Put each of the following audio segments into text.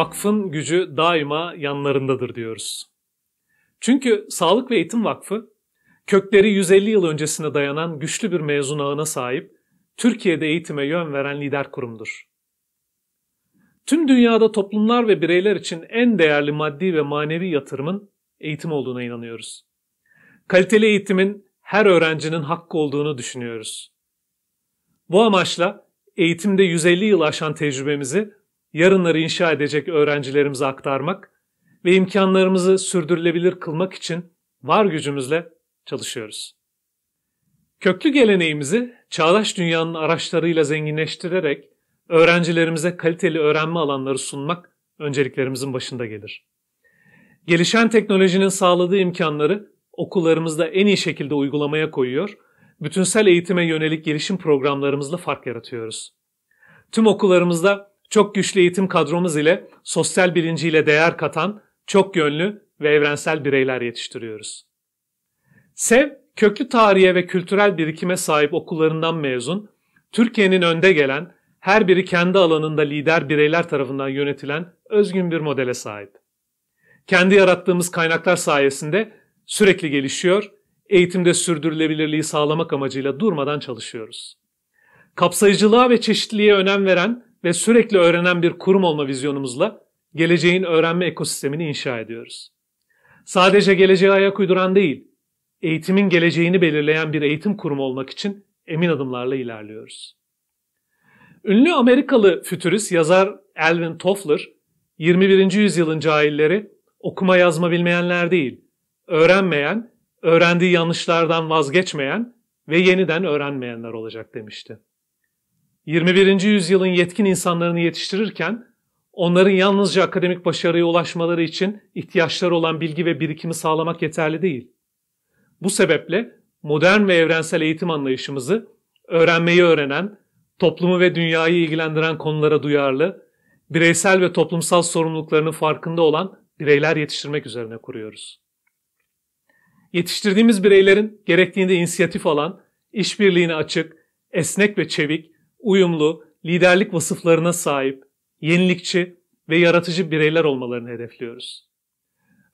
vakfın gücü daima yanlarındadır diyoruz. Çünkü Sağlık ve Eğitim Vakfı kökleri 150 yıl öncesine dayanan güçlü bir mezun ağına sahip Türkiye'de eğitime yön veren lider kurumdur. Tüm dünyada toplumlar ve bireyler için en değerli maddi ve manevi yatırımın eğitim olduğuna inanıyoruz. Kaliteli eğitimin her öğrencinin hakkı olduğunu düşünüyoruz. Bu amaçla eğitimde 150 yıl aşan tecrübemizi yarınları inşa edecek öğrencilerimize aktarmak ve imkanlarımızı sürdürülebilir kılmak için var gücümüzle çalışıyoruz. Köklü geleneğimizi çağdaş dünyanın araçlarıyla zenginleştirerek öğrencilerimize kaliteli öğrenme alanları sunmak önceliklerimizin başında gelir. Gelişen teknolojinin sağladığı imkanları okullarımızda en iyi şekilde uygulamaya koyuyor, bütünsel eğitime yönelik gelişim programlarımızla fark yaratıyoruz. Tüm okullarımızda çok güçlü eğitim kadromuz ile sosyal bilinciyle değer katan çok yönlü ve evrensel bireyler yetiştiriyoruz. SEV, köklü tarihe ve kültürel birikime sahip okullarından mezun, Türkiye'nin önde gelen, her biri kendi alanında lider bireyler tarafından yönetilen özgün bir modele sahip. Kendi yarattığımız kaynaklar sayesinde sürekli gelişiyor, eğitimde sürdürülebilirliği sağlamak amacıyla durmadan çalışıyoruz. Kapsayıcılığa ve çeşitliliğe önem veren ve sürekli öğrenen bir kurum olma vizyonumuzla geleceğin öğrenme ekosistemini inşa ediyoruz. Sadece geleceğe ayak uyduran değil, eğitimin geleceğini belirleyen bir eğitim kurumu olmak için emin adımlarla ilerliyoruz. Ünlü Amerikalı fütürist yazar Alvin Toffler, 21. yüzyılın cahilleri okuma yazma bilmeyenler değil, öğrenmeyen, öğrendiği yanlışlardan vazgeçmeyen ve yeniden öğrenmeyenler olacak demişti. 21. yüzyılın yetkin insanlarını yetiştirirken onların yalnızca akademik başarıya ulaşmaları için ihtiyaçları olan bilgi ve birikimi sağlamak yeterli değil. Bu sebeple modern ve evrensel eğitim anlayışımızı öğrenmeyi öğrenen, toplumu ve dünyayı ilgilendiren konulara duyarlı, bireysel ve toplumsal sorumluluklarının farkında olan bireyler yetiştirmek üzerine kuruyoruz. Yetiştirdiğimiz bireylerin gerektiğinde inisiyatif alan, işbirliğine açık, esnek ve çevik, uyumlu, liderlik vasıflarına sahip, yenilikçi ve yaratıcı bireyler olmalarını hedefliyoruz.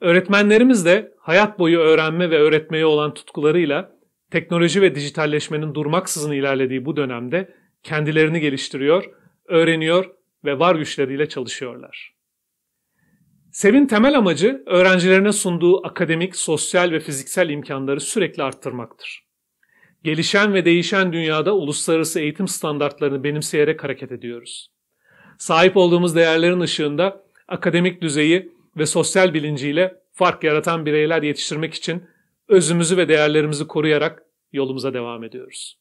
Öğretmenlerimiz de hayat boyu öğrenme ve öğretmeye olan tutkularıyla teknoloji ve dijitalleşmenin durmaksızın ilerlediği bu dönemde kendilerini geliştiriyor, öğreniyor ve var güçleriyle çalışıyorlar. SEV'in temel amacı öğrencilerine sunduğu akademik, sosyal ve fiziksel imkanları sürekli arttırmaktır. Gelişen ve değişen dünyada uluslararası eğitim standartlarını benimseyerek hareket ediyoruz. Sahip olduğumuz değerlerin ışığında akademik düzeyi ve sosyal bilinciyle fark yaratan bireyler yetiştirmek için özümüzü ve değerlerimizi koruyarak yolumuza devam ediyoruz.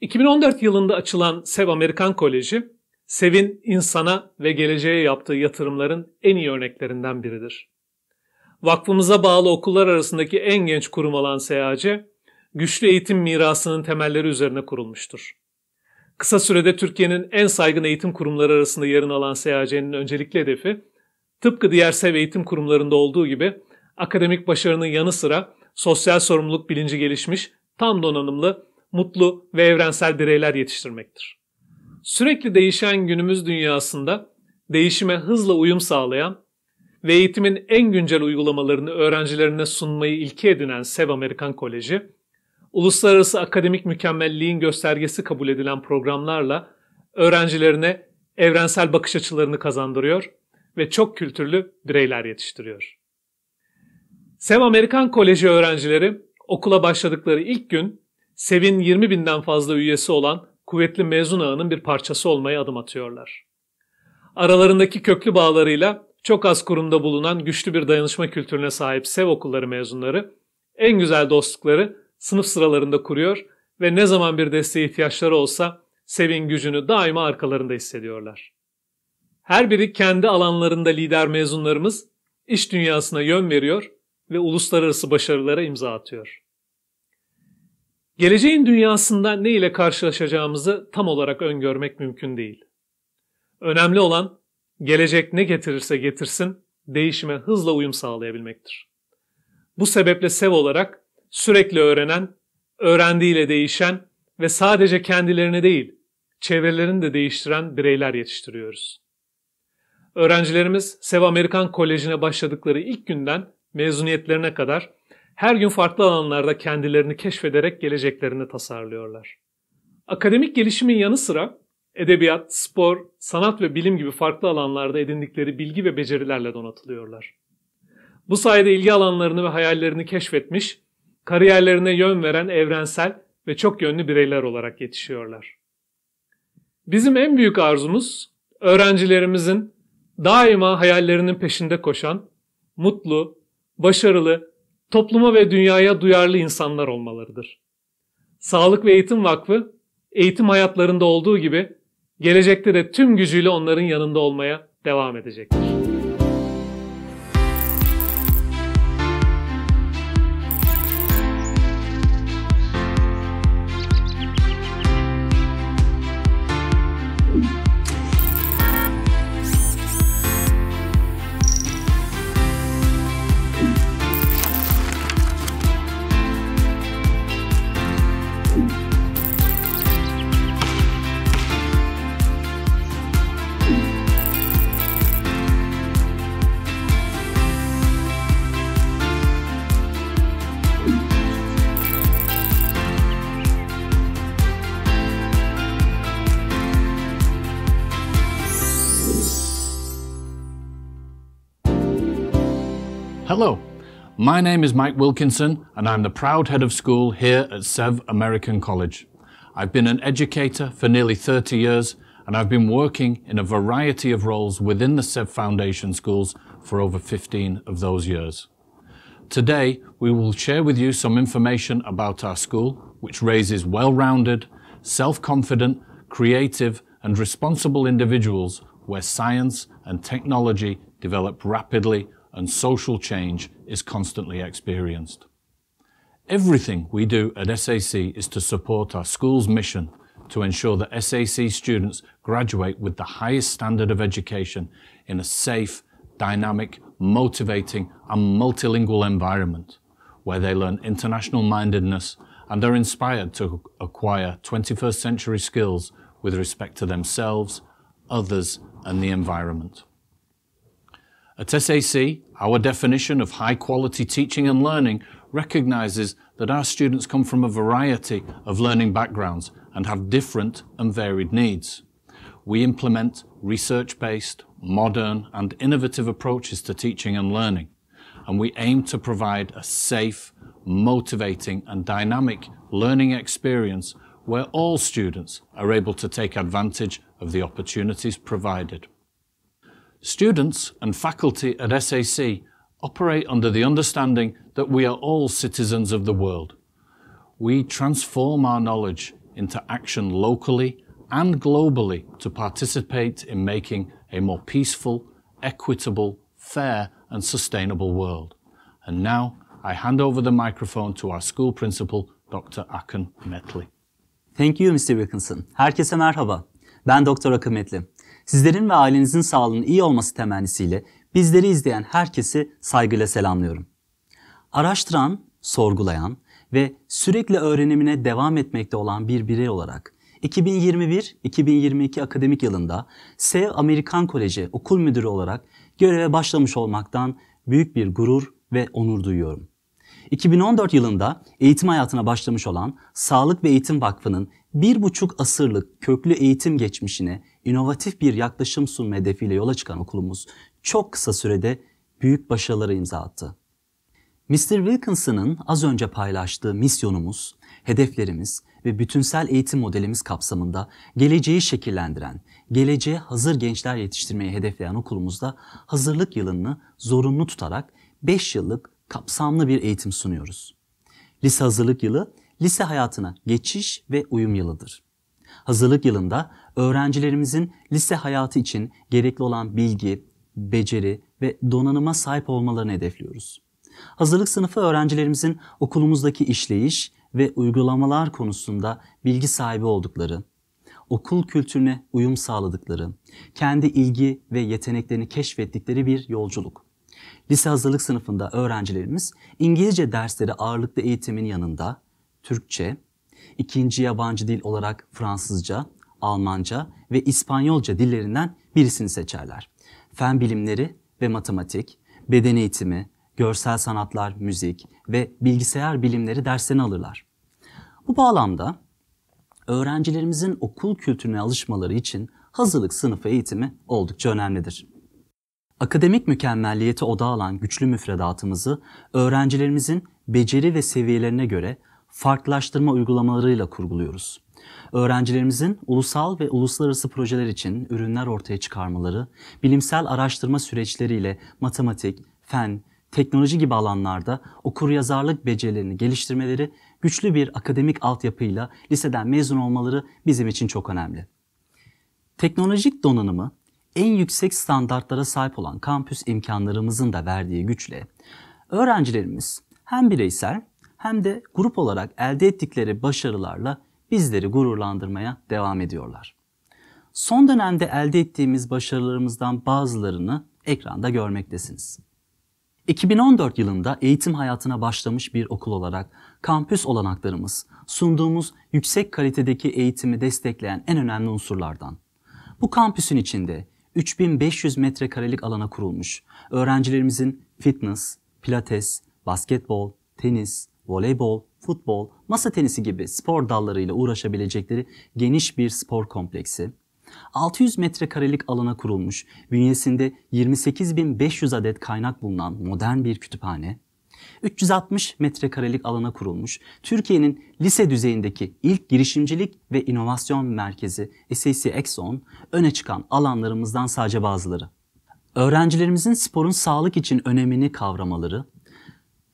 2014 yılında açılan SEV Amerikan Koleji, SEV'in insana ve geleceğe yaptığı yatırımların en iyi örneklerinden biridir. Vakfımıza bağlı okullar arasındaki en genç kurum olan SEAC, güçlü eğitim mirasının temelleri üzerine kurulmuştur. Kısa sürede Türkiye'nin en saygın eğitim kurumları arasında yerini alan SEAC'nin öncelikli hedefi, tıpkı diğer sev eğitim kurumlarında olduğu gibi akademik başarının yanı sıra sosyal sorumluluk bilinci gelişmiş, tam donanımlı, mutlu ve evrensel bireyler yetiştirmektir. Sürekli değişen günümüz dünyasında değişime hızla uyum sağlayan ve eğitimin en güncel uygulamalarını öğrencilerine sunmayı ilke edinen SEV Amerikan Koleji, uluslararası akademik mükemmelliğin göstergesi kabul edilen programlarla öğrencilerine evrensel bakış açılarını kazandırıyor ve çok kültürlü bireyler yetiştiriyor. SEM Amerikan Koleji öğrencileri okula başladıkları ilk gün SEV'in 20 binden fazla üyesi olan kuvvetli mezun ağının bir parçası olmaya adım atıyorlar. Aralarındaki köklü bağlarıyla çok az kurumda bulunan güçlü bir dayanışma kültürüne sahip SEV okulları mezunları en güzel dostlukları sınıf sıralarında kuruyor ve ne zaman bir desteğe ihtiyaçları olsa Sev'in gücünü daima arkalarında hissediyorlar. Her biri kendi alanlarında lider mezunlarımız iş dünyasına yön veriyor ve uluslararası başarılara imza atıyor. Geleceğin dünyasında ne ile karşılaşacağımızı tam olarak öngörmek mümkün değil. Önemli olan gelecek ne getirirse getirsin değişime hızla uyum sağlayabilmektir. Bu sebeple SEV olarak sürekli öğrenen, öğrendiğiyle değişen ve sadece kendilerini değil, çevrelerini de değiştiren bireyler yetiştiriyoruz. Öğrencilerimiz Sev Amerikan Koleji'ne başladıkları ilk günden mezuniyetlerine kadar her gün farklı alanlarda kendilerini keşfederek geleceklerini tasarlıyorlar. Akademik gelişimin yanı sıra edebiyat, spor, sanat ve bilim gibi farklı alanlarda edindikleri bilgi ve becerilerle donatılıyorlar. Bu sayede ilgi alanlarını ve hayallerini keşfetmiş kariyerlerine yön veren evrensel ve çok yönlü bireyler olarak yetişiyorlar. Bizim en büyük arzumuz öğrencilerimizin daima hayallerinin peşinde koşan, mutlu, başarılı, topluma ve dünyaya duyarlı insanlar olmalarıdır. Sağlık ve Eğitim Vakfı, eğitim hayatlarında olduğu gibi gelecekte de tüm gücüyle onların yanında olmaya devam edecektir. My name is Mike Wilkinson, and I'm the proud head of school here at SEV American College. I've been an educator for nearly 30 years, and I've been working in a variety of roles within the SEV Foundation schools for over 15 of those years. Today, we will share with you some information about our school, which raises well-rounded, self-confident, creative, and responsible individuals where science and technology develop rapidly and social change is constantly experienced. Everything we do at SAC is to support our school's mission to ensure that SAC students graduate with the highest standard of education in a safe, dynamic, motivating and multilingual environment where they learn international mindedness and are inspired to acquire 21st century skills with respect to themselves, others and the environment. At SAC, our definition of high quality teaching and learning recognises that our students come from a variety of learning backgrounds and have different and varied needs. We implement research based, modern, and innovative approaches to teaching and learning, and we aim to provide a safe, motivating, and dynamic learning experience where all students are able to take advantage of the opportunities provided. Students and faculty at SAC operate under the understanding that we are all citizens of the world. We transform our knowledge into action locally and globally to participate in making a more peaceful, equitable, fair and sustainable world. And now I hand over the microphone to our school principal, Dr. Akın Metli. Thank you Mr. Wilkinson. Herkese merhaba. Ben Dr. Akın Metli. Sizlerin ve ailenizin sağlığının iyi olması temennisiyle bizleri izleyen herkesi saygıyla selamlıyorum. Araştıran, sorgulayan ve sürekli öğrenimine devam etmekte olan bir birey olarak 2021-2022 akademik yılında SEV Amerikan Koleji okul müdürü olarak göreve başlamış olmaktan büyük bir gurur ve onur duyuyorum. 2014 yılında eğitim hayatına başlamış olan Sağlık ve Eğitim Vakfı'nın bir buçuk asırlık köklü eğitim geçmişine inovatif bir yaklaşım sunma hedefiyle yola çıkan okulumuz çok kısa sürede büyük başarılara imza attı. Mr. Wilkinson'ın az önce paylaştığı misyonumuz, hedeflerimiz ve bütünsel eğitim modelimiz kapsamında geleceği şekillendiren, geleceğe hazır gençler yetiştirmeyi hedefleyen okulumuzda hazırlık yılını zorunlu tutarak 5 yıllık kapsamlı bir eğitim sunuyoruz. Lise hazırlık yılı, lise hayatına geçiş ve uyum yılıdır. Hazırlık yılında öğrencilerimizin lise hayatı için gerekli olan bilgi, beceri ve donanıma sahip olmalarını hedefliyoruz. Hazırlık sınıfı öğrencilerimizin okulumuzdaki işleyiş ve uygulamalar konusunda bilgi sahibi oldukları, okul kültürüne uyum sağladıkları, kendi ilgi ve yeteneklerini keşfettikleri bir yolculuk. Lise hazırlık sınıfında öğrencilerimiz İngilizce dersleri ağırlıklı eğitimin yanında Türkçe, ikinci yabancı dil olarak Fransızca, Almanca ve İspanyolca dillerinden birisini seçerler. Fen bilimleri ve matematik, beden eğitimi, görsel sanatlar, müzik ve bilgisayar bilimleri derslerini alırlar. Bu bağlamda öğrencilerimizin okul kültürüne alışmaları için hazırlık sınıfı eğitimi oldukça önemlidir. Akademik mükemmelliyete oda alan güçlü müfredatımızı öğrencilerimizin beceri ve seviyelerine göre farklılaştırma uygulamalarıyla kurguluyoruz. Öğrencilerimizin ulusal ve uluslararası projeler için ürünler ortaya çıkarmaları, bilimsel araştırma süreçleriyle matematik, fen, teknoloji gibi alanlarda okuryazarlık becerilerini geliştirmeleri, güçlü bir akademik altyapıyla liseden mezun olmaları bizim için çok önemli. Teknolojik donanımı en yüksek standartlara sahip olan kampüs imkanlarımızın da verdiği güçle öğrencilerimiz hem bireysel hem de grup olarak elde ettikleri başarılarla bizleri gururlandırmaya devam ediyorlar. Son dönemde elde ettiğimiz başarılarımızdan bazılarını ekranda görmektesiniz. 2014 yılında eğitim hayatına başlamış bir okul olarak kampüs olanaklarımız sunduğumuz yüksek kalitedeki eğitimi destekleyen en önemli unsurlardan. Bu kampüsün içinde 3500 metrekarelik alana kurulmuş öğrencilerimizin fitness, pilates, basketbol, tenis, voleybol, futbol, masa tenisi gibi spor dallarıyla uğraşabilecekleri geniş bir spor kompleksi, 600 metrekarelik alana kurulmuş, bünyesinde 28.500 adet kaynak bulunan modern bir kütüphane, 360 metrekarelik alana kurulmuş, Türkiye'nin lise düzeyindeki ilk girişimcilik ve inovasyon merkezi SAC Exxon öne çıkan alanlarımızdan sadece bazıları. Öğrencilerimizin sporun sağlık için önemini kavramaları,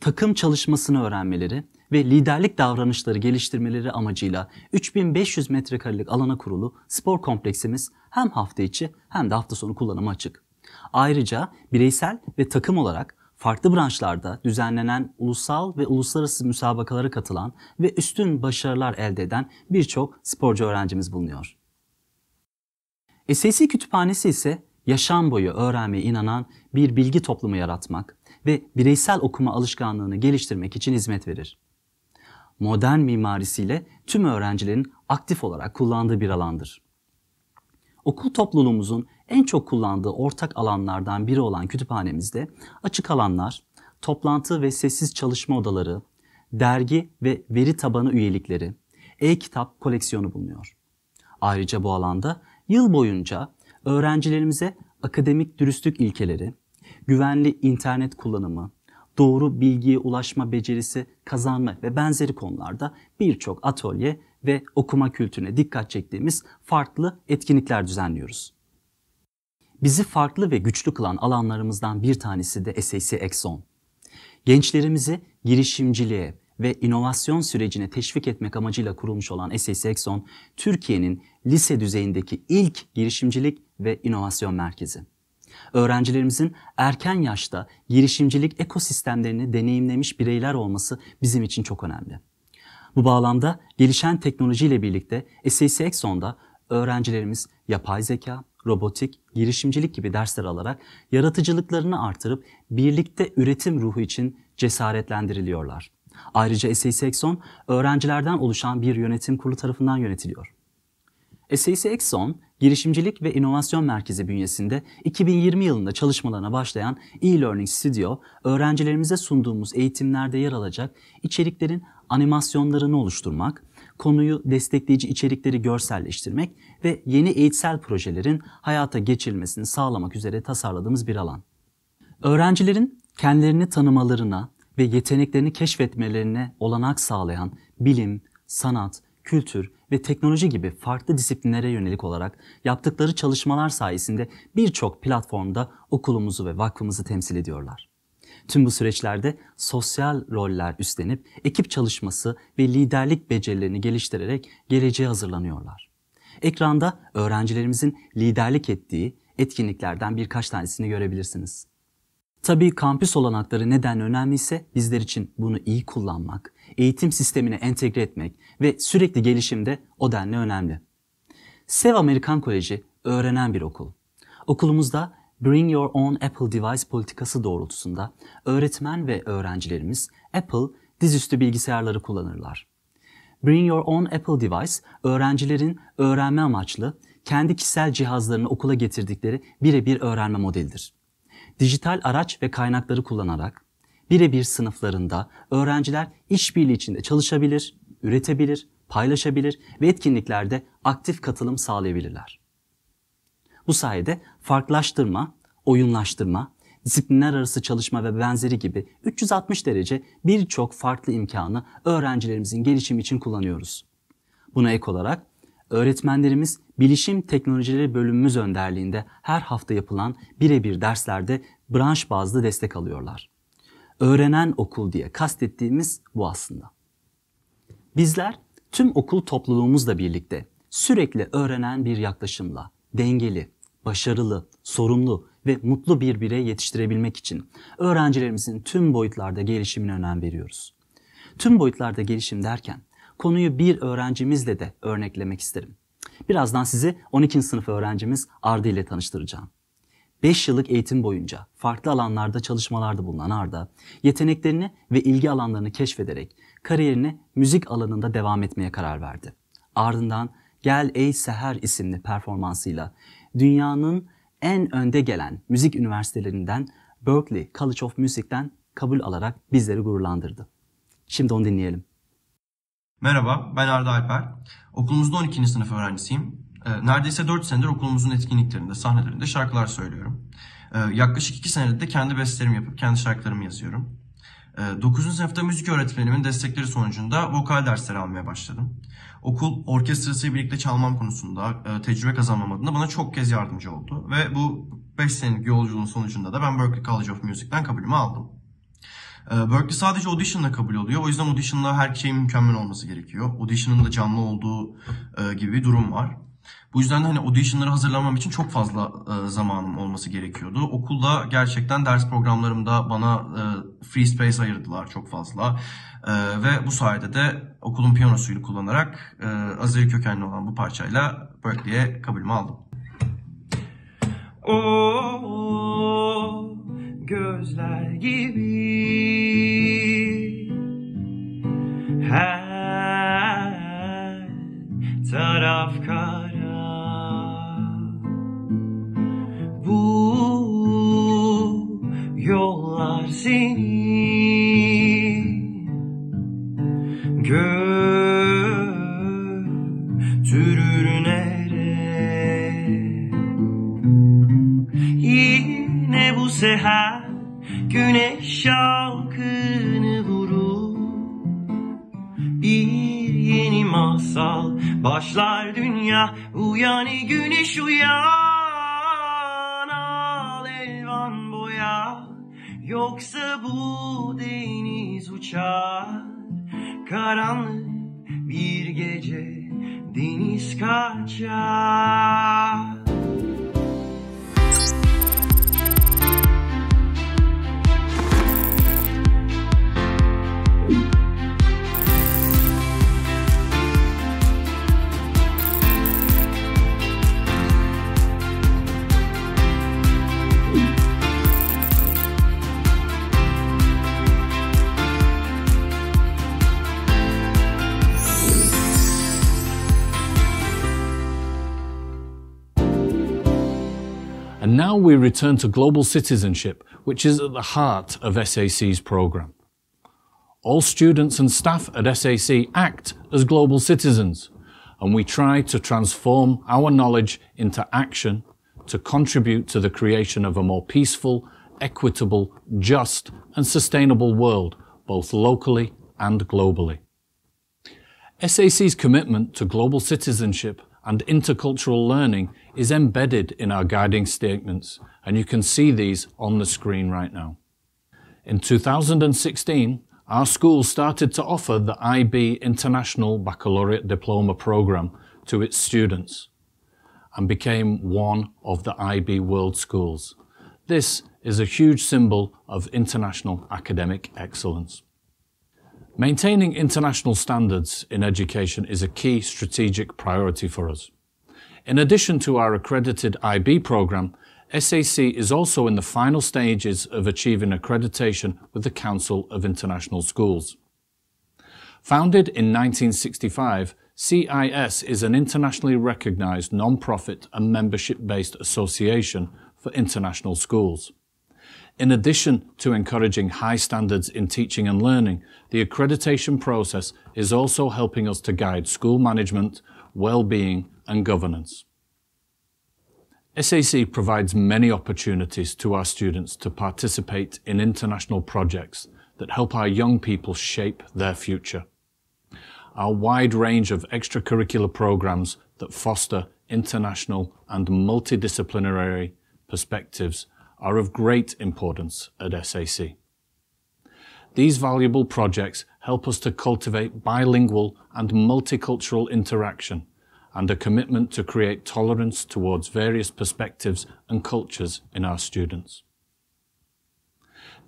takım çalışmasını öğrenmeleri ve liderlik davranışları geliştirmeleri amacıyla 3500 metrekarelik alana kurulu spor kompleksimiz hem hafta içi hem de hafta sonu kullanıma açık. Ayrıca bireysel ve takım olarak farklı branşlarda düzenlenen ulusal ve uluslararası müsabakalara katılan ve üstün başarılar elde eden birçok sporcu öğrencimiz bulunuyor. SSC Kütüphanesi ise yaşam boyu öğrenmeye inanan bir bilgi toplumu yaratmak ve bireysel okuma alışkanlığını geliştirmek için hizmet verir modern mimarisiyle tüm öğrencilerin aktif olarak kullandığı bir alandır. Okul topluluğumuzun en çok kullandığı ortak alanlardan biri olan kütüphanemizde açık alanlar, toplantı ve sessiz çalışma odaları, dergi ve veri tabanı üyelikleri, e-kitap koleksiyonu bulunuyor. Ayrıca bu alanda yıl boyunca öğrencilerimize akademik dürüstlük ilkeleri, güvenli internet kullanımı, doğru bilgiye ulaşma becerisi kazanma ve benzeri konularda birçok atölye ve okuma kültürüne dikkat çektiğimiz farklı etkinlikler düzenliyoruz. Bizi farklı ve güçlü kılan alanlarımızdan bir tanesi de SAC Exxon. Gençlerimizi girişimciliğe ve inovasyon sürecine teşvik etmek amacıyla kurulmuş olan SAC Exxon, Türkiye'nin lise düzeyindeki ilk girişimcilik ve inovasyon merkezi. Öğrencilerimizin erken yaşta girişimcilik ekosistemlerini deneyimlemiş bireyler olması bizim için çok önemli. Bu bağlamda gelişen teknolojiyle birlikte SAC Exxon'da öğrencilerimiz yapay zeka, robotik, girişimcilik gibi dersler alarak yaratıcılıklarını artırıp birlikte üretim ruhu için cesaretlendiriliyorlar. Ayrıca SAC Exxon öğrencilerden oluşan bir yönetim kurulu tarafından yönetiliyor. SAC Exxon, Girişimcilik ve İnovasyon Merkezi bünyesinde 2020 yılında çalışmalarına başlayan e-learning studio, öğrencilerimize sunduğumuz eğitimlerde yer alacak içeriklerin animasyonlarını oluşturmak, konuyu destekleyici içerikleri görselleştirmek ve yeni eğitsel projelerin hayata geçirilmesini sağlamak üzere tasarladığımız bir alan. Öğrencilerin kendilerini tanımalarına ve yeteneklerini keşfetmelerine olanak sağlayan bilim, sanat kültür ve teknoloji gibi farklı disiplinlere yönelik olarak yaptıkları çalışmalar sayesinde birçok platformda okulumuzu ve vakfımızı temsil ediyorlar. Tüm bu süreçlerde sosyal roller üstlenip ekip çalışması ve liderlik becerilerini geliştirerek geleceğe hazırlanıyorlar. Ekranda öğrencilerimizin liderlik ettiği etkinliklerden birkaç tanesini görebilirsiniz. Tabii kampüs olanakları neden önemli ise bizler için bunu iyi kullanmak, eğitim sistemine entegre etmek ve sürekli gelişimde o denli önemli. Sev Amerikan Koleji öğrenen bir okul. Okulumuzda Bring Your Own Apple Device politikası doğrultusunda öğretmen ve öğrencilerimiz Apple dizüstü bilgisayarları kullanırlar. Bring Your Own Apple Device öğrencilerin öğrenme amaçlı kendi kişisel cihazlarını okula getirdikleri birebir öğrenme modelidir. Dijital araç ve kaynakları kullanarak birebir sınıflarında öğrenciler işbirliği içinde çalışabilir, üretebilir, paylaşabilir ve etkinliklerde aktif katılım sağlayabilirler. Bu sayede farklılaştırma, oyunlaştırma, disiplinler arası çalışma ve benzeri gibi 360 derece birçok farklı imkanı öğrencilerimizin gelişimi için kullanıyoruz. Buna ek olarak öğretmenlerimiz Bilişim Teknolojileri bölümümüz önderliğinde her hafta yapılan birebir derslerde branş bazlı destek alıyorlar öğrenen okul diye kastettiğimiz bu aslında. Bizler tüm okul topluluğumuzla birlikte sürekli öğrenen bir yaklaşımla dengeli, başarılı, sorumlu ve mutlu bir birey yetiştirebilmek için öğrencilerimizin tüm boyutlarda gelişimine önem veriyoruz. Tüm boyutlarda gelişim derken konuyu bir öğrencimizle de örneklemek isterim. Birazdan sizi 12. sınıf öğrencimiz Arda ile tanıştıracağım. 5 yıllık eğitim boyunca farklı alanlarda çalışmalarda bulunan Arda, yeteneklerini ve ilgi alanlarını keşfederek kariyerini müzik alanında devam etmeye karar verdi. Ardından Gel Ey Seher isimli performansıyla dünyanın en önde gelen müzik üniversitelerinden Berkeley College of Music'ten kabul alarak bizleri gururlandırdı. Şimdi onu dinleyelim. Merhaba, ben Arda Alper. Okulumuzda 12. sınıf öğrencisiyim. Ee, neredeyse 4 senedir okulumuzun etkinliklerinde, sahnelerinde şarkılar söylüyorum. Ee, yaklaşık 2 senedir de kendi bestlerimi yapıp kendi şarkılarımı yazıyorum. 9. Ee, sınıfta müzik öğretmenimin destekleri sonucunda vokal dersleri almaya başladım. Okul orkestrası birlikte çalmam konusunda, e, tecrübe kazanmam adına bana çok kez yardımcı oldu. Ve bu 5 senelik yolculuğun sonucunda da ben Berklee College of Music'ten kabulümü aldım. Berkeley sadece audition'la kabul oluyor. O yüzden audition'la her şeyin mükemmel olması gerekiyor. Audition'ın da canlı olduğu e, gibi bir durum var. Bu yüzden de hani audition'ları hazırlamam için çok fazla e, zamanım olması gerekiyordu. Okulda gerçekten ders programlarımda bana e, free space ayırdılar çok fazla. E, ve bu sayede de okulun piyanosuyla kullanarak e, Azeri kökenli olan bu parçayla Berkeley'e kabulümü aldım. O oh, gözler gibi her taraf kay yar seni götürür nere yine bu seher güneş şalkını vurur bir yeni masal başlar dünya uyan güneş uyan Yoksa bu deniz uçar Karanlık bir gece deniz kaçar now we return to global citizenship, which is at the heart of SAC's programme. All students and staff at SAC act as global citizens, and we try to transform our knowledge into action to contribute to the creation of a more peaceful, equitable, just and sustainable world, both locally and globally. SAC's commitment to global citizenship and intercultural learning is embedded in our guiding statements, and you can see these on the screen right now. In 2016, our school started to offer the IB International Baccalaureate Diploma Programme to its students and became one of the IB World Schools. This is a huge symbol of international academic excellence. Maintaining international standards in education is a key strategic priority for us. In addition to our accredited IB programme, SAC is also in the final stages of achieving accreditation with the Council of International Schools. Founded in 1965, CIS is an internationally recognised non-profit and membership-based association for international schools. In addition to encouraging high standards in teaching and learning, the accreditation process is also helping us to guide school management, well-being and governance. SAC provides many opportunities to our students to participate in international projects that help our young people shape their future. Our wide range of extracurricular programs that foster international and multidisciplinary perspectives are of great importance at SAC. These valuable projects help us to cultivate bilingual and multicultural interaction and a commitment to create tolerance towards various perspectives and cultures in our students.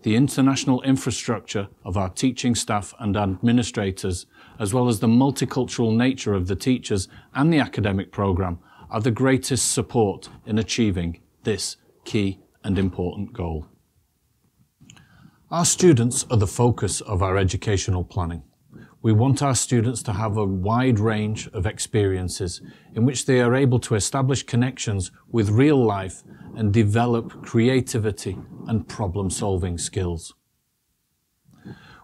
The international infrastructure of our teaching staff and administrators, as well as the multicultural nature of the teachers and the academic programme, are the greatest support in achieving this key and important goal. Our students are the focus of our educational planning. We want our students to have a wide range of experiences in which they are able to establish connections with real life and develop creativity and problem solving skills.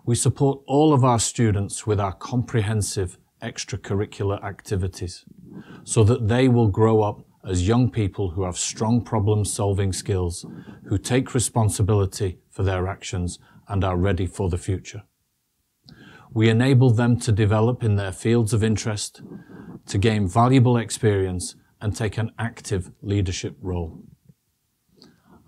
We support all of our students with our comprehensive extracurricular activities so that they will grow up as young people who have strong problem solving skills, who take responsibility for their actions and are ready for the future. We enable them to develop in their fields of interest, to gain valuable experience and take an active leadership role.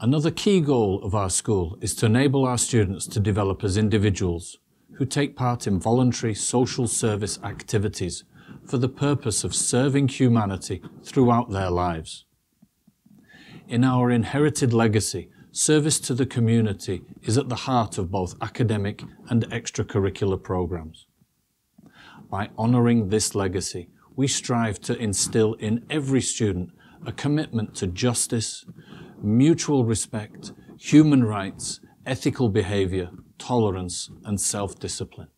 Another key goal of our school is to enable our students to develop as individuals who take part in voluntary social service activities for the purpose of serving humanity throughout their lives. In our inherited legacy, service to the community is at the heart of both academic and extracurricular programs. By honouring this legacy, we strive to instill in every student a commitment to justice, mutual respect, human rights, ethical behaviour, tolerance and self-discipline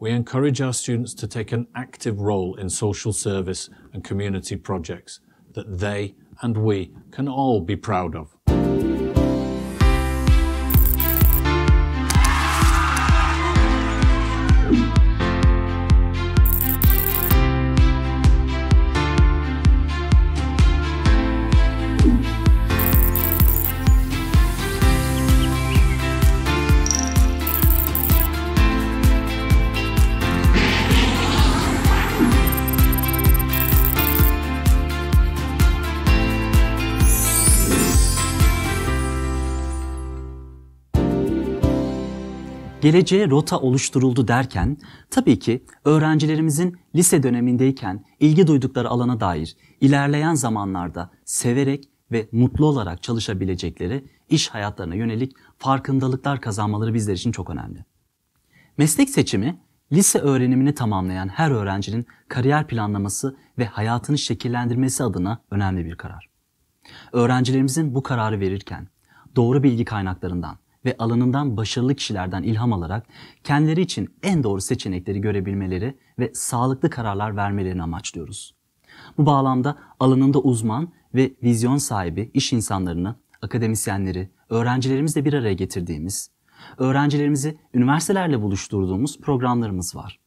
we encourage our students to take an active role in social service and community projects that they and we can all be proud of. geleceğe rota oluşturuldu derken tabii ki öğrencilerimizin lise dönemindeyken ilgi duydukları alana dair ilerleyen zamanlarda severek ve mutlu olarak çalışabilecekleri iş hayatlarına yönelik farkındalıklar kazanmaları bizler için çok önemli. Meslek seçimi lise öğrenimini tamamlayan her öğrencinin kariyer planlaması ve hayatını şekillendirmesi adına önemli bir karar. Öğrencilerimizin bu kararı verirken doğru bilgi kaynaklarından, ve alanından başarılı kişilerden ilham alarak kendileri için en doğru seçenekleri görebilmeleri ve sağlıklı kararlar vermelerini amaçlıyoruz. Bu bağlamda alanında uzman ve vizyon sahibi iş insanlarını, akademisyenleri, öğrencilerimizle bir araya getirdiğimiz, öğrencilerimizi üniversitelerle buluşturduğumuz programlarımız var.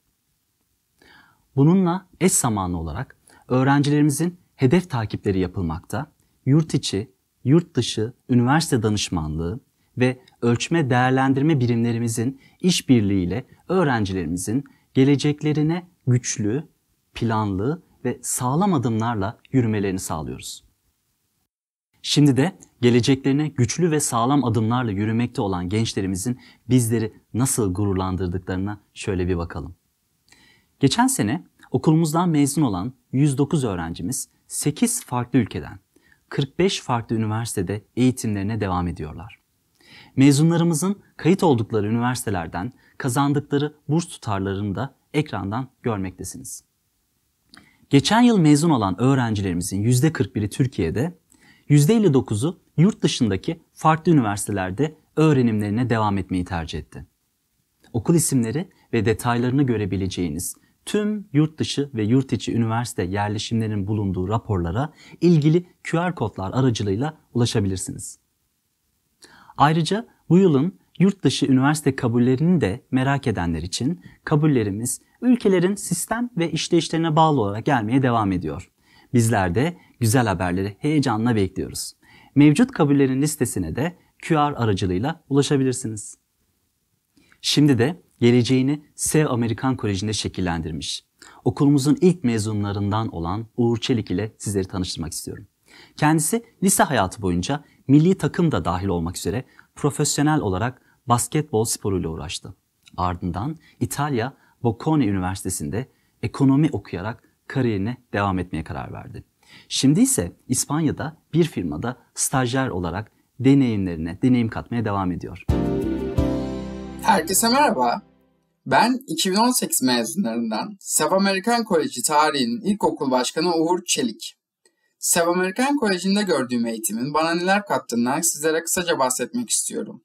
Bununla eş zamanlı olarak öğrencilerimizin hedef takipleri yapılmakta, yurt içi, yurt dışı üniversite danışmanlığı ve ölçme değerlendirme birimlerimizin işbirliğiyle öğrencilerimizin geleceklerine güçlü, planlı ve sağlam adımlarla yürümelerini sağlıyoruz. Şimdi de geleceklerine güçlü ve sağlam adımlarla yürümekte olan gençlerimizin bizleri nasıl gururlandırdıklarına şöyle bir bakalım. Geçen sene okulumuzdan mezun olan 109 öğrencimiz 8 farklı ülkeden 45 farklı üniversitede eğitimlerine devam ediyorlar. Mezunlarımızın kayıt oldukları üniversitelerden kazandıkları burs tutarlarını da ekrandan görmektesiniz. Geçen yıl mezun olan öğrencilerimizin %41'i Türkiye'de, %59'u yurt dışındaki farklı üniversitelerde öğrenimlerine devam etmeyi tercih etti. Okul isimleri ve detaylarını görebileceğiniz tüm yurt dışı ve yurt içi üniversite yerleşimlerinin bulunduğu raporlara ilgili QR kodlar aracılığıyla ulaşabilirsiniz. Ayrıca bu yılın yurt dışı üniversite kabullerini de merak edenler için kabullerimiz ülkelerin sistem ve işleyişlerine bağlı olarak gelmeye devam ediyor. Bizler de güzel haberleri heyecanla bekliyoruz. Mevcut kabullerin listesine de QR aracılığıyla ulaşabilirsiniz. Şimdi de geleceğini Sev Amerikan Koleji'nde şekillendirmiş. Okulumuzun ilk mezunlarından olan Uğur Çelik ile sizleri tanıştırmak istiyorum. Kendisi lise hayatı boyunca milli takım da dahil olmak üzere profesyonel olarak basketbol sporuyla uğraştı. Ardından İtalya Bocconi Üniversitesi'nde ekonomi okuyarak kariyerine devam etmeye karar verdi. Şimdi ise İspanya'da bir firmada stajyer olarak deneyimlerine deneyim katmaya devam ediyor. Herkese merhaba. Ben 2018 mezunlarından Saf Amerikan Koleji tarihinin ilkokul başkanı Uğur Çelik. Sev Amerikan Koleji'nde gördüğüm eğitimin bana neler kattığından sizlere kısaca bahsetmek istiyorum.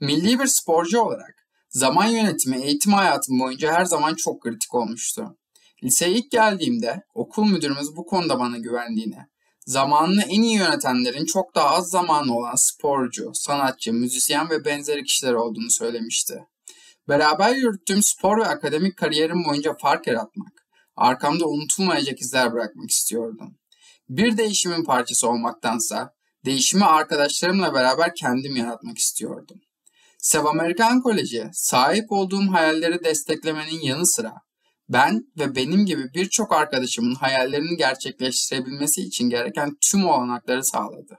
Milli bir sporcu olarak zaman yönetimi eğitim hayatım boyunca her zaman çok kritik olmuştu. Liseye ilk geldiğimde okul müdürümüz bu konuda bana güvendiğini, zamanını en iyi yönetenlerin çok daha az zamanı olan sporcu, sanatçı, müzisyen ve benzeri kişiler olduğunu söylemişti. Beraber yürüttüğüm spor ve akademik kariyerim boyunca fark yaratmak, arkamda unutulmayacak izler bırakmak istiyordum. Bir değişimin parçası olmaktansa değişimi arkadaşlarımla beraber kendim yaratmak istiyordum. Sev Amerikan Koleji sahip olduğum hayalleri desteklemenin yanı sıra ben ve benim gibi birçok arkadaşımın hayallerini gerçekleştirebilmesi için gereken tüm olanakları sağladı.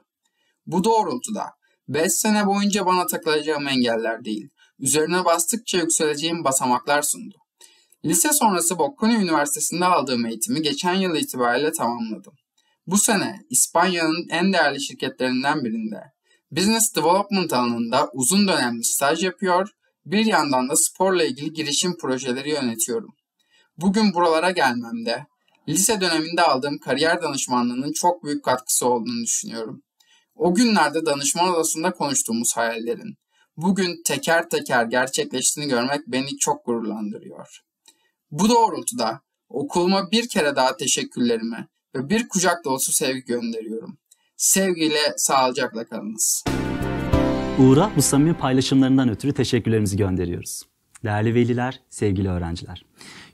Bu doğrultuda 5 sene boyunca bana takılacağım engeller değil, üzerine bastıkça yükseleceğim basamaklar sundu. Lise sonrası Bocconi Üniversitesi'nde aldığım eğitimi geçen yıl itibariyle tamamladım. Bu sene İspanya'nın en değerli şirketlerinden birinde Business Development alanında uzun dönemli staj yapıyor, bir yandan da sporla ilgili girişim projeleri yönetiyorum. Bugün buralara gelmemde lise döneminde aldığım kariyer danışmanlığının çok büyük katkısı olduğunu düşünüyorum. O günlerde danışman odasında konuştuğumuz hayallerin bugün teker teker gerçekleştiğini görmek beni çok gururlandırıyor. Bu doğrultuda okuluma bir kere daha teşekkürlerimi ve bir kucak dolusu sevgi gönderiyorum. Sevgiyle sağlıcakla kalınız. Uğur'a bu samimi paylaşımlarından ötürü teşekkürlerimizi gönderiyoruz. Değerli veliler, sevgili öğrenciler.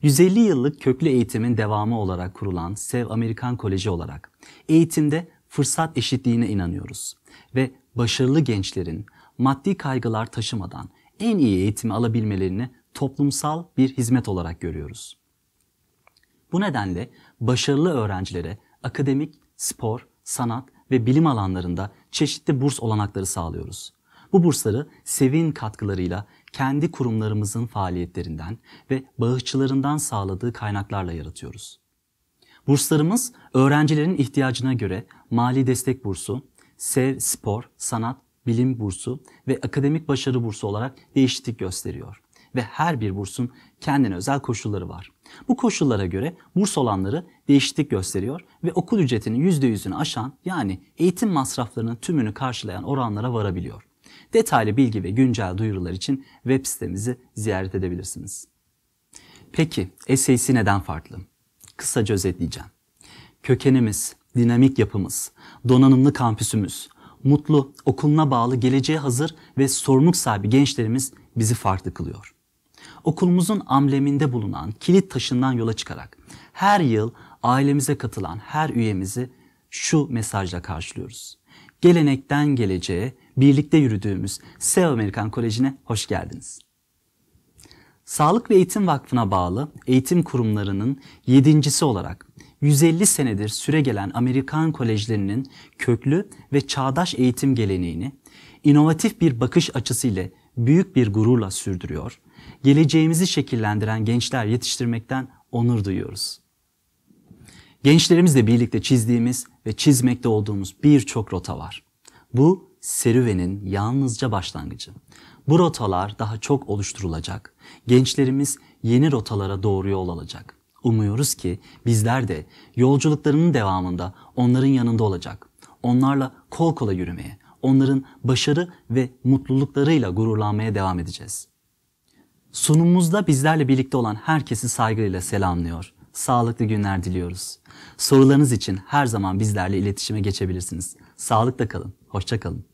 150 yıllık köklü eğitimin devamı olarak kurulan Sev Amerikan Koleji olarak eğitimde fırsat eşitliğine inanıyoruz ve başarılı gençlerin maddi kaygılar taşımadan en iyi eğitimi alabilmelerini toplumsal bir hizmet olarak görüyoruz. Bu nedenle başarılı öğrencilere akademik, spor, sanat ve bilim alanlarında çeşitli burs olanakları sağlıyoruz. Bu bursları Sevin katkılarıyla kendi kurumlarımızın faaliyetlerinden ve bağışçılarından sağladığı kaynaklarla yaratıyoruz. Burslarımız öğrencilerin ihtiyacına göre mali destek bursu, sev spor, sanat, bilim bursu ve akademik başarı bursu olarak değişiklik gösteriyor ve her bir bursun kendine özel koşulları var. Bu koşullara göre burs olanları değişiklik gösteriyor ve okul ücretinin %100'ünü aşan yani eğitim masraflarının tümünü karşılayan oranlara varabiliyor. Detaylı bilgi ve güncel duyurular için web sitemizi ziyaret edebilirsiniz. Peki SAC neden farklı? Kısaca özetleyeceğim. Kökenimiz, dinamik yapımız, donanımlı kampüsümüz, mutlu, okuluna bağlı geleceğe hazır ve sorumluluk sahibi gençlerimiz bizi farklı kılıyor okulumuzun ambleminde bulunan kilit taşından yola çıkarak her yıl ailemize katılan her üyemizi şu mesajla karşılıyoruz. Gelenekten geleceğe birlikte yürüdüğümüz SEO Amerikan Koleji'ne hoş geldiniz. Sağlık ve Eğitim Vakfı'na bağlı eğitim kurumlarının yedincisi olarak 150 senedir süre gelen Amerikan kolejlerinin köklü ve çağdaş eğitim geleneğini inovatif bir bakış açısıyla büyük bir gururla sürdürüyor geleceğimizi şekillendiren gençler yetiştirmekten onur duyuyoruz. Gençlerimizle birlikte çizdiğimiz ve çizmekte olduğumuz birçok rota var. Bu serüvenin yalnızca başlangıcı. Bu rotalar daha çok oluşturulacak. Gençlerimiz yeni rotalara doğru yol alacak. Umuyoruz ki bizler de yolculuklarının devamında onların yanında olacak. Onlarla kol kola yürümeye, onların başarı ve mutluluklarıyla gururlanmaya devam edeceğiz. Sunumumuzda bizlerle birlikte olan herkesi saygıyla selamlıyor. Sağlıklı günler diliyoruz. Sorularınız için her zaman bizlerle iletişime geçebilirsiniz. Sağlıkla kalın, hoşça kalın.